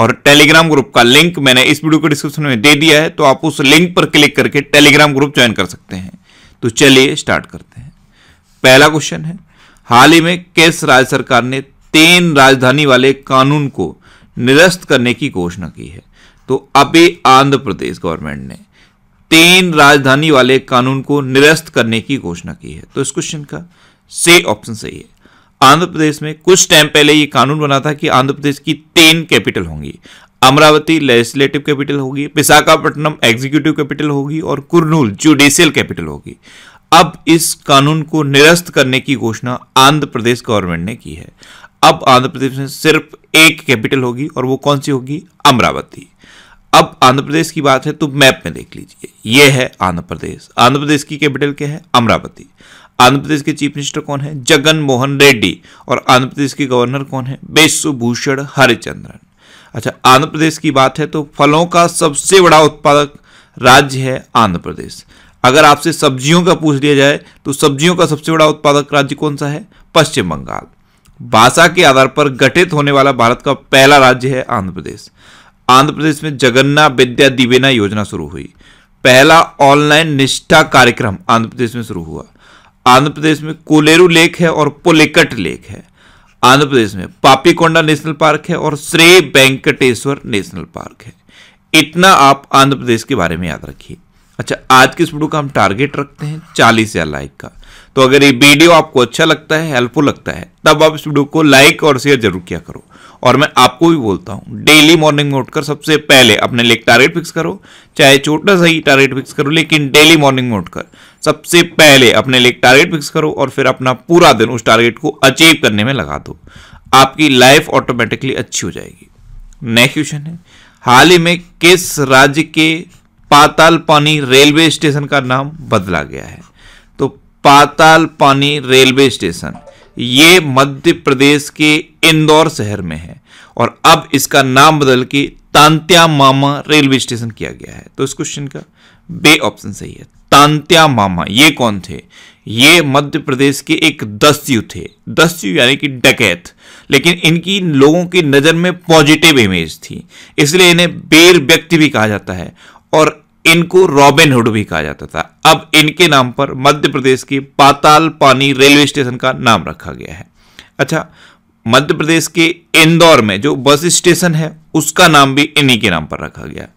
और Telegram group का link मैंने इस वीडियो के डिस्क्रिप्शन में दे दिया है तो आप उस लिंक पर क्लिक करके टेलीग्राम ग्रुप ज्वाइन कर सकते हैं तो चलिए स्टार्ट करते हैं पहला क्वेश्चन है हाल ही में किस राज्य सरकार ने तीन राजधानी वाले कानून को निरस्त करने की घोषणा की है तो अभी आंध्र प्रदेश गवर्नमेंट ने तीन राजधानी वाले कानून को निरस्त करने की घोषणा की है तो इस क्वेश्चन का से ऑप्शन सही है आंध्र प्रदेश में कुछ टाइम पहले ये कानून बना था कि आंध्र प्रदेश की तीन कैपिटल होंगी अमरावती लेजिस्लेटिव कैपिटल होगी विशाखापट्टनम एग्जीक्यूटिव कैपिटल होगी और कुरनूल जुडिशियल कैपिटल होगी अब इस कानून को निरस्त करने की घोषणा आंध्र प्रदेश गवर्नमेंट ने की है अब आंध्र प्रदेश में सिर्फ एक कैपिटल होगी और वो कौन सी होगी अमरावती अब आंध्र प्रदेश की बात है तो मैप में देख लीजिए यह है आंध्र प्रदेश आंध्र प्रदेश की कैपिटल क्या है अमरावती आंध्र प्रदेश के चीफ मिनिस्टर कौन है जगन मोहन रेड्डी और आंध्र प्रदेश के गवर्नर कौन है बेसुभूषण हरिचंद्रन अच्छा आंध्र प्रदेश की बात है तो फलों का सबसे बड़ा उत्पादक राज्य है आंध्र प्रदेश अगर आपसे सब्जियों का पूछ लिया जाए तो सब्जियों का सबसे बड़ा उत्पादक राज्य कौन सा है पश्चिम बंगाल भाषा के आधार पर गठित होने वाला भारत का पहला राज्य है आंध्र प्रदेश आंध्र प्रदेश में जगन्ना विद्या दिवेना योजना शुरू हुई पहला ऑनलाइन निष्ठा कार्यक्रम आंध्र प्रदेश में शुरू हुआ आंध्र प्रदेश में कोलेरू लेक है और पोलेकट लेक है आंध्र प्रदेश में पापीकोंडा नेशनल पार्क है और श्रेय वेंकटेश्वर नेशनल पार्क है इतना आप आंध्र प्रदेश के बारे में याद रखिए अच्छा आज के इस वीडियो का हम टारगेट रखते हैं चालीस या लाइक का तो अगर ये वीडियो आपको अच्छा लगता है हेल्पफुल लगता है तब आप इस वीडियो को लाइक और शेयर जरूर किया करो और मैं आपको भी बोलता हूँ डेली मॉर्निंग में उठकर सबसे पहले अपने लिए टारगेट फिक्स करो चाहे छोटा सा ही टारगेट फिक्स करो लेकिन डेली मॉर्निंग में उठकर सबसे पहले अपने लिए टारगेट फिक्स करो और फिर अपना पूरा दिन उस टारगेट को अचीव करने में लगा दो आपकी लाइफ ऑटोमेटिकली अच्छी हो जाएगी नेक्स्ट क्वेश्चन है हाल ही में किस राज्य के पाताल पानी रेलवे स्टेशन का नाम बदला गया है पाताल पानी रेलवे स्टेशन ये मध्य प्रदेश के इंदौर शहर में है और अब इसका नाम बदल के तांत्या मामा रेलवे स्टेशन किया गया है तो इस क्वेश्चन का बे ऑप्शन सही है तांत्या मामा ये कौन थे ये मध्य प्रदेश के एक दस्यु थे दस्यु यानी कि डकैत लेकिन इनकी लोगों की नज़र में पॉजिटिव इमेज थी इसलिए इन्हें बेर व्यक्ति भी कहा जाता है और इनको रॉबिन हुड भी कहा जाता था अब इनके नाम पर मध्य प्रदेश के पाताल पानी रेलवे स्टेशन का नाम रखा गया है अच्छा मध्य प्रदेश के इंदौर में जो बस स्टेशन है उसका नाम भी इन्हीं के नाम पर रखा गया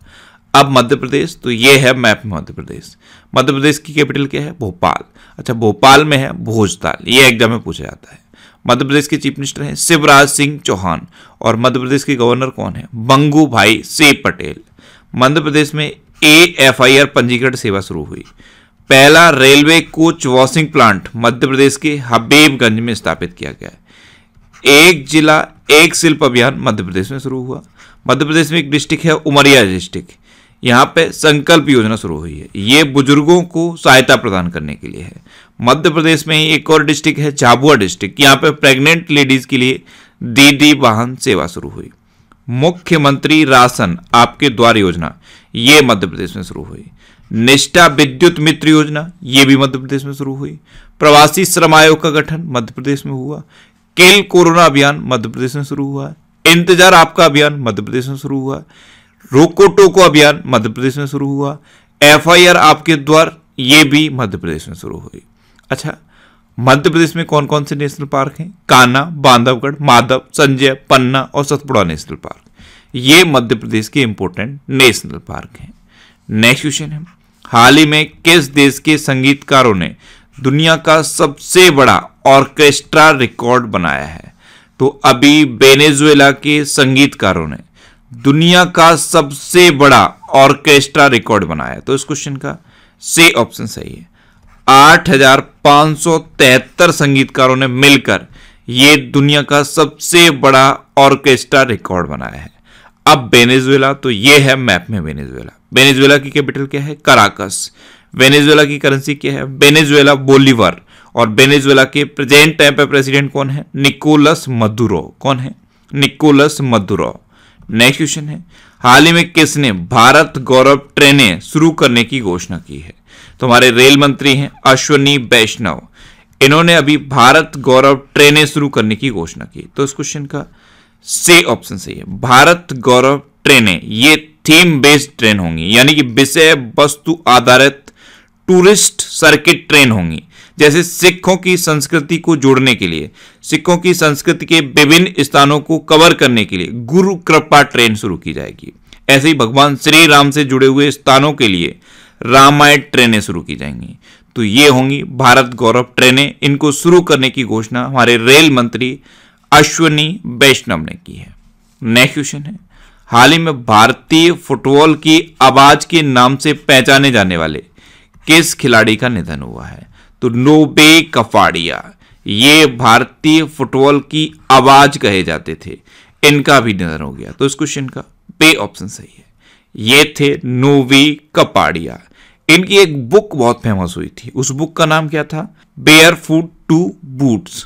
अब मध्य प्रदेश तो ये है मैप में मध्य प्रदेश मध्य प्रदेश की कैपिटल क्या है भोपाल अच्छा भोपाल में है भोजताल ये एग्जाम में पूछा जाता है मध्य प्रदेश के चीफ मिनिस्टर हैं शिवराज सिंह चौहान और मध्य प्रदेश के गवर्नर कौन है बंगू भाई सी पटेल मध्य प्रदेश में ए एफआईआर पंजीकृत सेवा शुरू हुई पहला railway coach washing plant Madhya Pradesh के हबीबगंज में स्थापित किया गया एक जिला एक शिल्प अभियान मध्य प्रदेश में शुरू हुआ मध्य प्रदेश में एक डिस्ट्रिक्ट है उमरिया डिस्ट्रिक्ट यहाँ पे संकल्प योजना शुरू हुई है ये बुजुर्गों को सहायता प्रदान करने के लिए है मध्य प्रदेश में ही एक और डिस्ट्रिक्ट है झाबुआ डिस्ट्रिक्ट यहाँ पे प्रेग्नेंट लेडीज़ के लिए दीदी वाहन सेवा शुरू हुई मुख्यमंत्री राशन आपके द्वार योजना ये मध्य प्रदेश में शुरू हुई निष्ठा विद्युत मित्र योजना ये भी मध्य प्रदेश में शुरू हुई प्रवासी श्रम आयोग का गठन मध्य प्रदेश में हुआ केल कोरोना अभियान मध्य प्रदेश में शुरू हुआ इंतजार आपका अभियान मध्य प्रदेश में शुरू हुआ रोको टोको अभियान मध्य प्रदेश में शुरू हुआ एफ आपके द्वार ये भी मध्य प्रदेश में शुरू हुई अच्छा मध्य प्रदेश में कौन कौन से नेशनल पार्क हैं काना बांधवगढ़ माधव संजय पन्ना और सतपुड़ा नेशनल पार्क ये मध्य प्रदेश के इंपोर्टेंट नेशनल पार्क हैं नेक्स्ट क्वेश्चन है हाल ही में किस देश के संगीतकारों ने दुनिया का सबसे बड़ा ऑर्केस्ट्रा रिकॉर्ड बनाया है तो अभी बेनेजुएला के संगीतकारों ने दुनिया का सबसे बड़ा ऑर्केस्ट्रा रिकॉर्ड बनाया तो इस क्वेश्चन का से ऑप्शन सही है आठ हजार पांच सौ तिहत्तर संगीतकारों ने मिलकर यह दुनिया का सबसे बड़ा ऑर्केस्ट्रा रिकॉर्ड बनाया है अब वेनेजुएला तो ये है मैप में वेनेजुएला वेनेजुएला की कैपिटल क्या है कराकस वेनेजुएला की करेंसी क्या है वेनेजुएला बोलीवर और वेनेजुएला के प्रेजेंट टाइम पे प्रेसिडेंट कौन है निकोलस मदुरो कौन है निकोलस मदुरो नेक्स्ट क्वेश्चन है हाल ही में किसने भारत गौरव ट्रेनें शुरू करने की घोषणा की है तो हमारे रेल मंत्री हैं अश्वनी वैष्णव इन्होंने अभी भारत गौरव ट्रेनें शुरू करने की घोषणा की तो इस क्वेश्चन का से ऑप्शन सही है भारत गौरव ट्रेनें ये थीम बेस्ड ट्रेन होंगी यानी कि विषय वस्तु आधारित टूरिस्ट सर्किट ट्रेन होंगी जैसे सिखों की संस्कृति को जोड़ने के लिए सिखों की संस्कृति के विभिन्न स्थानों को कवर करने के लिए गुरु कृपा ट्रेन शुरू की जाएगी ऐसे ही भगवान श्री राम से जुड़े हुए स्थानों के लिए रामायण ट्रेनें शुरू की जाएंगी तो ये होंगी भारत गौरव ट्रेनें इनको शुरू करने की घोषणा हमारे रेल मंत्री अश्वनी वैष्णव ने की है नेक्स्ट क्वेश्चन है हाल ही में भारतीय फुटबॉल की आवाज के नाम से पहचाने जाने वाले किस खिलाड़ी का निधन हुआ है तो नोबे कफाड़िया ये भारतीय फुटबॉल की आवाज कहे जाते थे इनका भी निधन हो गया तो इस क्वेश्चन का बे ऑप्शन सही है ये थे नोवी कपाड़िया इनकी एक बुक बहुत फेमस हुई थी उस बुक का नाम क्या था बेयर फूड टू बूट्स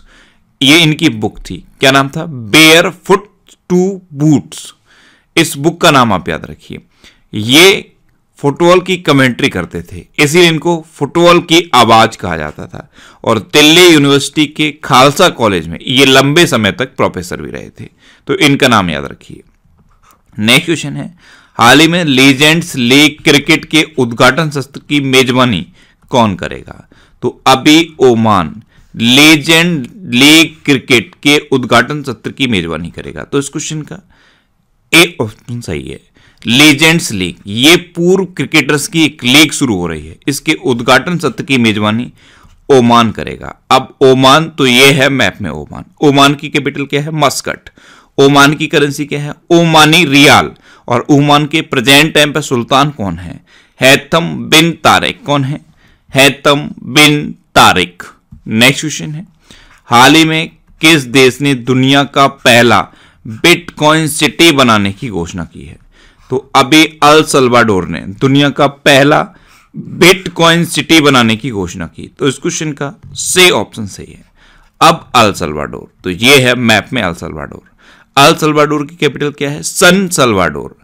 ये इनकी बुक थी क्या नाम था बेयर फुट टू बूट्स इस बुक का नाम आप याद रखिए ये फुटबॉल की कमेंट्री करते थे इसीलिए इनको फुटबॉल की आवाज़ कहा जाता था और दिल्ली यूनिवर्सिटी के खालसा कॉलेज में ये लंबे समय तक प्रोफेसर भी रहे थे तो इनका नाम याद रखिए नेक्स्ट क्वेश्चन है हाल ही में लीजेंड्स लीग क्रिकेट के उद्घाटन सत्र की मेजबानी कौन करेगा तो अभी ओमान लेजेंड लीग क्रिकेट के उद्घाटन सत्र की मेजबानी करेगा तो इस क्वेश्चन का ए ऑप्शन सही है लेजेंड्स लीग ये पूर्व क्रिकेटर्स की एक लीग शुरू हो रही है इसके उद्घाटन सत्र की मेजबानी ओमान करेगा अब ओमान तो ये है मैप में ओमान ओमान की कैपिटल क्या है मस्कट ओमान की करेंसी क्या है ओमानी रियाल और ओमान के प्रेजेंट टाइम पर सुल्तान कौन है हैतम बिन तारिक कौन है Haitham bin Tariq next question है हाल ही में किस देश ने दुनिया का पहला बिटकॉइन सिटी बनाने की घोषणा की है तो अभी अल सल्वाडोर ने दुनिया का पहला बिटकॉइन सिटी बनाने की घोषणा की तो इस क्वेश्चन का से ऑप्शन सही है अब अल सल्वाडोर तो ये है मैप में अल सल्वाडोर अल सल्वाडोर की कैपिटल क्या है सन सल्वाडोर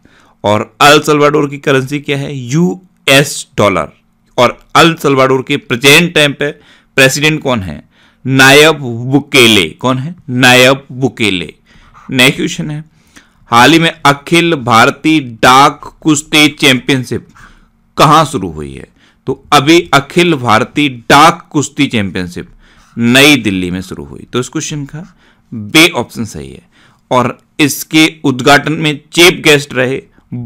और अल सल्वाडोर की करेंसी क्या है यूएस डॉलर और अल सल्वाडोर के प्रेजेंट टाइम पे प्रेसिडेंट कौन है नायब बुकेले कौन है नायब बुकेले नेक्स्ट क्वेश्चन है हाल ही में अखिल भारतीय डाक कुश्ती चैंपियनशिप कहां शुरू हुई है तो अभी अखिल भारतीय डाक कुश्ती चैंपियनशिप नई दिल्ली में शुरू हुई तो इस क्वेश्चन का बे ऑप्शन सही है और इसके उद्घाटन में चीफ गेस्ट रहे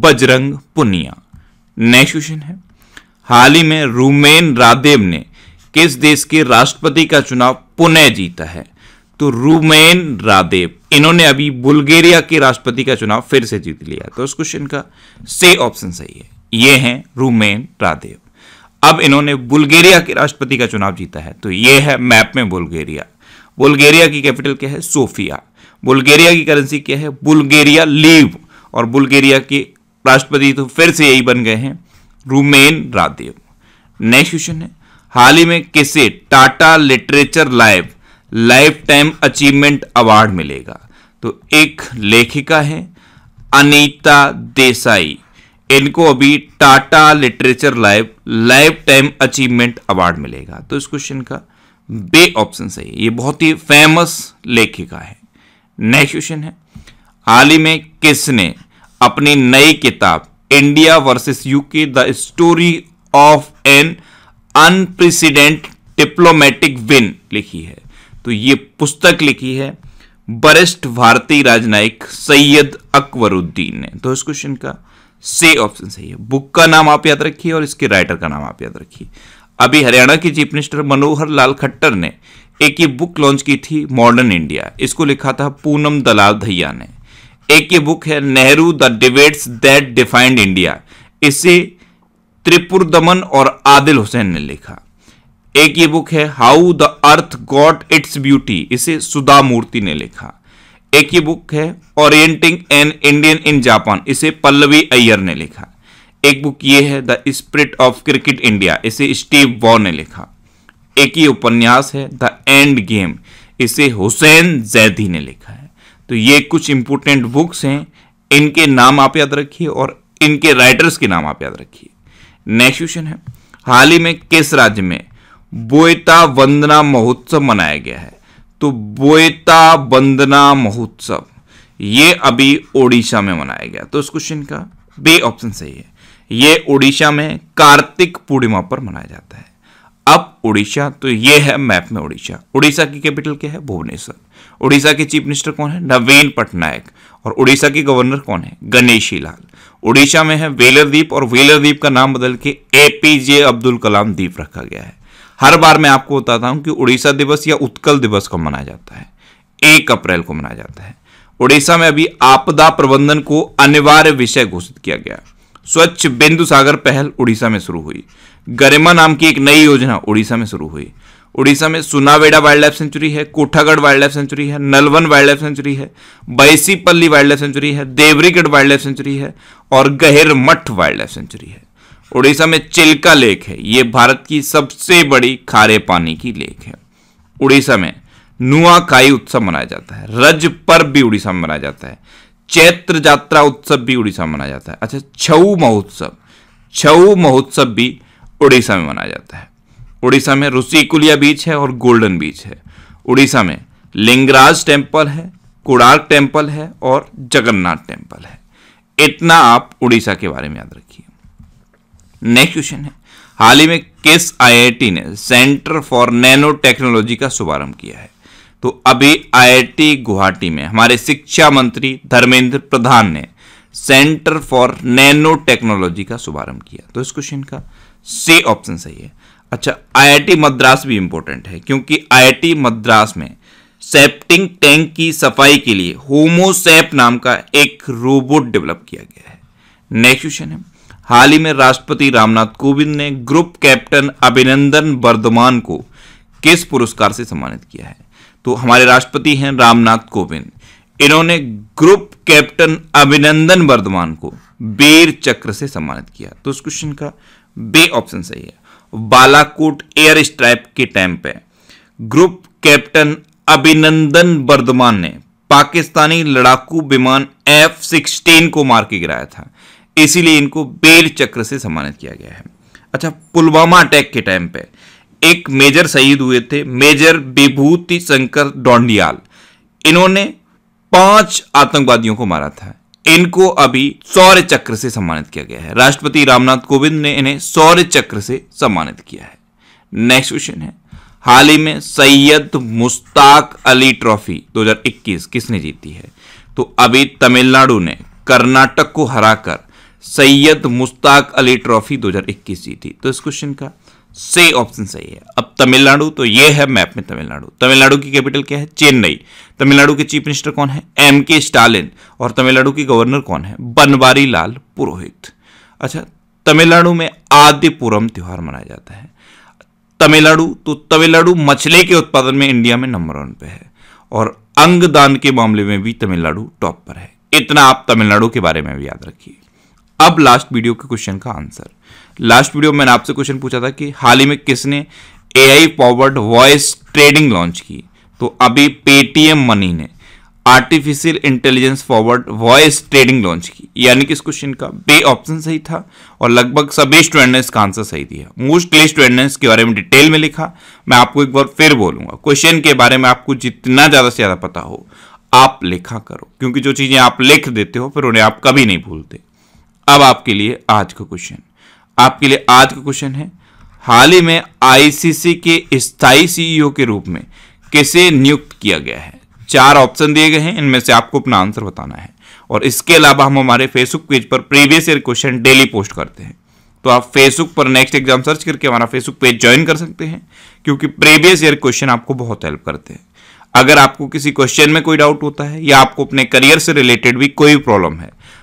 बजरंग पुनिया नेक्स्ट क्वेश्चन है हाल ही में रूमेन रादेव ने किस देश के राष्ट्रपति का चुनाव पुनः जीता है तो रूमेन रादेव इन्होंने अभी बुल्गेरिया के राष्ट्रपति का चुनाव फिर से जीत लिया तो उस क्वेश्चन का से ऑप्शन सही है ये हैं रूमेन रादेव अब इन्होंने बुल्गेरिया के राष्ट्रपति का चुनाव जीता है तो ये है मैप में बुल्गेरिया बुल्गेरिया की कैपिटल क्या है सोफिया बुल्गेरिया की करेंसी क्या है बुल्गेरिया लीव और बुल्गेरिया के राष्ट्रपति तो फिर से यही बन गए हैं रूमेन रादेव नेक्स्ट क्वेश्चन है हाल ही में किसे Tata literature live lifetime achievement award मिलेगा तो एक लेखिका है अनीता देसाई इनको अभी Tata literature live lifetime achievement award मिलेगा तो इस क्वेश्चन का बे ऑप्शन सही है ये बहुत ही फेमस लेखिका है नेक्स्ट क्वेश्चन है हाल ही में किसने अपनी नई किताब India versus UK the story of an unprecedented diplomatic win लिखी है तो ये पुस्तक लिखी है वरिष्ठ भारतीय राजनयिक सैयद अकबरुद्दीन ने तो इस क्वेश्चन का से ऑप्शन सही है बुक का नाम आप याद रखिए और इसके राइटर का नाम आप याद रखिए अभी हरियाणा के चीफ मिनिस्टर मनोहर लाल खट्टर ने एक ये बुक लॉन्च की थी मॉडर्न इंडिया इसको लिखा था पूनम दलाल धैया ने एक ये बुक है Nehru the debates that defined India इसे त्रिपुर दमन और आदिल हुसैन ने लिखा एक ये बुक है how the earth got its beauty इसे सुधा मूर्ति ने लिखा एक ये बुक है orienting an Indian in Japan इसे पल्लवी अय्यर ने लिखा एक बुक ये है the spirit of cricket India इसे स्टीव वॉ ने लिखा एक ही उपन्यास है द एंड गेम इसे हुसैन जैदी ने लिखा है तो ये कुछ इंपोर्टेंट बुक्स हैं इनके नाम आप याद रखिए और इनके राइटर्स के नाम आप याद रखिए नेक्स्ट क्वेश्चन है हाल ही में किस राज्य में बोयता वंदना महोत्सव मनाया गया है तो बोयता वंदना महोत्सव ये अभी ओडिशा में मनाया गया तो इस क्वेश्चन का बे ऑप्शन सही है ये ओडिशा में कार्तिक पूर्णिमा पर मनाया जाता है अब उड़ीसा तो ये है मैप में उड़ीसा उड़ीसा की कैपिटल क्या है भुवनेश्वर उड़ीसा के चीफ मिनिस्टर कौन है नवीन पटनायक और उड़ीसा के गवर्नर कौन है गणेशी लाल उड़ीसा में है वेलर द्वीप और वेलर द्वीप का नाम बदल के एपीजे अब्दुल कलाम द्वीप रखा गया है हर बार मैं आपको बताता हूं कि उड़ीसा दिवस या उत्कल दिवस को मनाया जाता है एक अप्रैल को मनाया जाता है उड़ीसा में अभी आपदा प्रबंधन को अनिवार्य विषय घोषित किया गया स्वच्छ बिंदु सागर पहल उड़ीसा में शुरू हुई गरिमा नाम की एक नई योजना उड़ीसा में शुरू हुई उड़ीसा में सुनावेड़ा वाइल्ड लाइफ सेंचुरी है कोठागढ़ वाइल्ड लाइफ सेंचुरी है नलवन वाइल्ड लाइफ सेंचुरी है बैसीपल्ली वाइल्ड लाइफ सेंचुरी है देवरीगढ़ वाइल्ड लाइफ सेंचुरी है और गहेर मठ वाइल्ड लाइफ सेंचुरी है उड़ीसा में चिल्का लेक है ये भारत की सबसे बड़ी खारे पानी की लेक है उड़ीसा में नुआकाई उत्सव मनाया जाता है रज पर्व भी उड़ीसा में मनाया जाता है चैत्र यात्रा उत्सव भी उड़ीसा में मनाया जाता है अच्छा छऊ महोत्सव छऊ महोत्सव भी उड़ीसा में मनाया जाता है उड़ीसा में रुसिकुलिया बीच है और गोल्डन बीच है उड़ीसा में लिंगराज टेम्पल है कोणार्क टेम्पल है और जगन्नाथ टेम्पल है इतना आप उड़ीसा के बारे में याद रखिए नेक्स्ट क्वेश्चन है हाल ही में किस आईआईटी ने सेंटर फॉर नैनो टेक्नोलॉजी का शुभारंभ किया है तो अभी आईआईटी गुवाहाटी में हमारे शिक्षा मंत्री धर्मेंद्र प्रधान ने सेंटर फॉर नैनो टेक्नोलॉजी का शुभारंभ किया तो इस क्वेश्चन का से ऑप्शन सही है अच्छा आईआईटी मद्रास भी इंपॉर्टेंट है क्योंकि आईआईटी मद्रास में सेप्टिंग टैंक की सफाई के लिए होमोसेप नाम का एक रोबोट डेवलप किया गया है नेक्स्ट क्वेश्चन है हाल ही में राष्ट्रपति रामनाथ कोविंद ने ग्रुप कैप्टन अभिनंदन वर्धमान को किस पुरस्कार से सम्मानित किया है तो हमारे राष्ट्रपति हैं रामनाथ कोविंद इन्होंने ग्रुप कैप्टन अभिनंदन वर्धमान को बेर चक्र से सम्मानित किया तो उस क्वेश्चन का बे ऑप्शन सही है बालाकोट एयर स्ट्राइप के टाइम पे ग्रुप कैप्टन अभिनंदन वर्धमान ने पाकिस्तानी लड़ाकू विमान एफ सिक्सटीन को मार के गिराया था इसीलिए इनको बेल चक्र से सम्मानित किया गया है अच्छा पुलवामा अटैक के टाइम पे एक मेजर शहीद हुए थे मेजर विभूति शंकर डोंडियाल इन्होंने पांच आतंकवादियों को मारा था इनको अभी सौर्य चक्र से सम्मानित किया गया है राष्ट्रपति रामनाथ कोविंद ने इन्हें सौर्य चक्र से सम्मानित किया है नेक्स्ट क्वेश्चन है हाल ही में सैयद मुश्ताक अली ट्रॉफी 2021 किसने जीती है तो अभी तमिलनाडु ने कर्नाटक को हराकर सैयद मुश्ताक अली ट्रॉफी 2021 जीती तो इस क्वेश्चन का से ऑप्शन सही है अब तमिलनाडु तो ये है मैप में तमिलनाडु तमिलनाडु की कैपिटल क्या है चेन्नई तमिलनाडु के चीफ मिनिस्टर कौन है एम के स्टालिन और तमिलनाडु के गवर्नर कौन है बनवारी लाल पुरोहित अच्छा तमिलनाडु में आदिपुरम त्यौहार मनाया जाता है तमिलनाडु तो तमिलनाडु मछली के उत्पादन में इंडिया में नंबर वन पे है और अंगदान के मामले में भी तमिलनाडु टॉप पर है इतना आप तमिलनाडु के बारे में भी याद रखिए अब लास्ट वीडियो के क्वेश्चन का आंसर लास्ट वीडियो मैंने आपसे क्वेश्चन पूछा था कि हाल ही में किसने A I powered voice trading launch की तो अभी पेटीएम मनी ने artificial intelligence forward voice trading launch की यानी कि इस क्वेश्चन का बे ऑप्शन सही था और लगभग सभी स्टूडेंट ने इसका आंसर सही दिया मोस्टली स्टूडेंट के बारे में डिटेल में लिखा मैं आपको एक बार फिर बोलूंगा क्वेश्चन के बारे में आपको जितना ज़्यादा से ज़्यादा पता हो आप लिखा करो क्योंकि जो चीज़ें आप लिख देते हो फिर उन्हें आप कभी नहीं भूलते अब आपके लिए आज का क्वेश्चन आपके लिए आज का क्वेश्चन है हाल ही में आईसीसी के स्थायी सीईओ e के रूप में किसे नियुक्त किया गया है चार ऑप्शन दिए गए हैं इनमें से आपको अपना आंसर बताना है और इसके अलावा हम हमारे फेसबुक पेज पर previous year question daily post करते हैं तो आप फेसबुक पर नेक्स्ट एग्जाम सर्च करके हमारा फेसबुक पेज ज्वाइन कर सकते हैं क्योंकि प्रीवियस ईयर क्वेश्चन आपको बहुत हेल्प करते हैं अगर आपको किसी क्वेश्चन में कोई डाउट होता है या आपको अपने करियर से रिलेटेड भी कोई प्रॉब्लम है